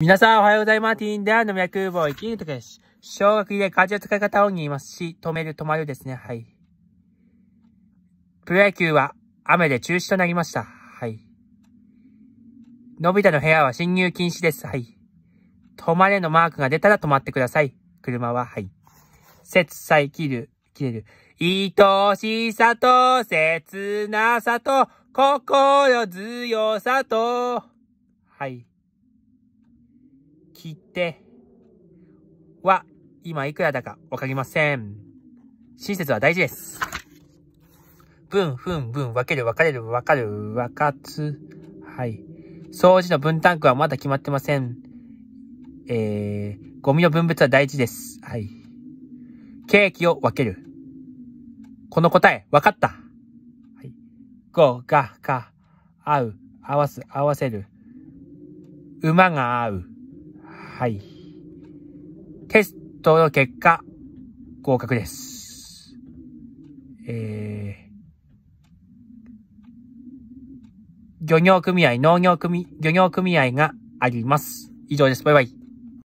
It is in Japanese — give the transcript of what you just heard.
皆さんおはようございます。ティーンダーの脈棒、生きるとけし。小学で漢字の使い方を言いますし、止める、止まるですね。はい。プロ野球は雨で中止となりました。はい。のび太の部屋は侵入禁止です。はい。止まれのマークが出たら止まってください。車は、はい。切裁切る、切れる。愛しさと、切なさと、心強さと。はい。きては、今いくらだかわかりません。親切は大事です。分、分、分、分ける、分かれる、分かる、分かつ。はい。掃除の分担区はまだ決まってません。えー、ゴミの分別は大事です。はい。ケーキを分ける。この答え、分かった。はい。ご、が、か、合う、合わす、合わせる。馬が合う。はい。テストの結果、合格です。えー、漁業組合、農業組、漁業組合があります。以上です。バイバイ。